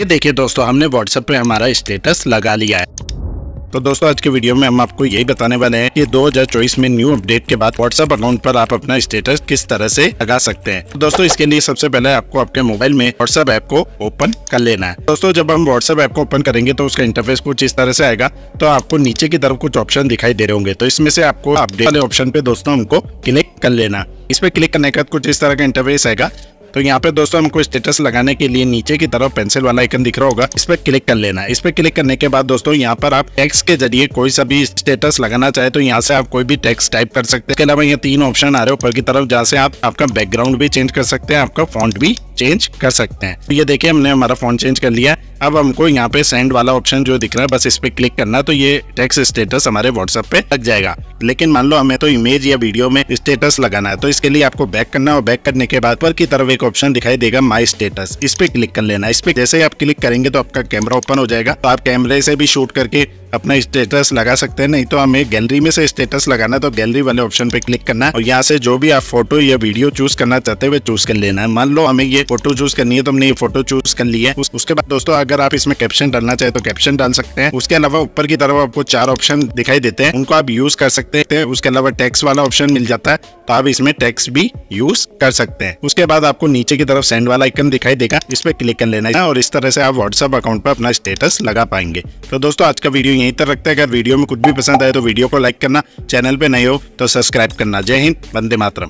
ये देखिए दोस्तों हमने व्हाट्सएप पे हमारा स्टेटस लगा लिया है तो दोस्तों आज के वीडियो में हम आपको यही बताने वाले हैं कि 2024 में न्यू अपडेट के बाद व्हाट्सएप अकाउंट पर आप अपना स्टेटस किस तरह से लगा सकते हैं तो दोस्तों इसके लिए सबसे पहले आपको आपके मोबाइल में व्हाट्सएप ऐप को ओपन कर लेना है दोस्तों जब हम व्हाट्सएप ऐप को ओपन करेंगे तो उसका इंटरफेस कुछ इस तरह से आएगा तो आपको नीचे की तरफ कुछ ऑप्शन दिखाई दे रहे होंगे तो इसमें से आपको अपडेट वाले ऑप्शन पे दोस्तों हमको क्लिक कर लेना इस पे क्लिक करने के बाद कुछ इस तरह का इंटरफेस आएगा तो यहाँ पे दोस्तों हमको स्टेटस लगाने के लिए नीचे की तरफ पेंसिल वाला आइकन दिख रहा होगा इस पर क्लिक कर लेना इस पर क्लिक करने के बाद दोस्तों यहाँ पर आप टेक्स के जरिए कोई सा भी स्टेटस लगाना चाहे तो यहाँ से आप कोई भी टेक्स टाइप कर सकते हैं इसके अलावा यहाँ तीन ऑप्शन आ रहे हैं ऊपर की तरफ जहाँ से आप आपका बैकग्राउंड भी चेंज कर सकते हैं आपका फॉन्ट भी चेंज कर सकते हैं तो ये देखिए हमने हमारा फोन चेंज कर लिया अब हमको यहाँ पे सेंड वाला ऑप्शन जो दिख रहा है बस इस पे क्लिक करना तो ये टेक्स्ट स्टेटस हमारे व्हाट्सएप पे लग जाएगा लेकिन मान लो हमें तो इमेज या वीडियो में स्टेटस लगाना है तो इसके लिए आपको बैक करना और बैक करने के बाद पर की तरफ एक ऑप्शन दिखाई देगा माई स्टेटस इस पे क्लिक कर लेना इस पे जैसे आप क्लिक करेंगे तो आपका कैमरा ओपन हो जाएगा तो आप कैमरे से भी शूट करके अपना स्टेटस लगा सकते हैं नहीं तो हमें गैलरी में से स्टेटस लगाना तो गैलरी वाले ऑप्शन पे क्लिक करना है और यहाँ से जो भी आप फोटो या वीडियो चूज करना चाहते हैं चूज कर लेना है मान लो हमें ये फोटो चूज करनी है तो हमने ये फोटो चूज कर लिया है उसके बाद दोस्तों अगर आप इसमें कैप्शन डालना चाहे तो कैप्शन डाल सकते हैं उसके अलावा ऊपर की तरफ आपको चार ऑप्शन दिखाई देते हैं उनको आप यूज कर सकते हैं उसके अलावा टैक्स वाला ऑप्शन मिल जाता है तो आप इसमें टैक्स भी यूज कर सकते हैं उसके बाद आपको नीचे की तरफ सेंड वाला आइकन दिखाई देगा इस पर क्लिक कर लेना है और इस तरह से आप व्हाट्सअप अकाउंट पर अपना स्टेटस लगा पाएंगे तो दोस्तों आज का वीडियो यहीं तक रखते हैं अगर वीडियो में कुछ भी पसंद आए तो वीडियो को लाइक करना चैनल पर नए हो तो सब्सक्राइब करना जय हिंद वंदे मातरम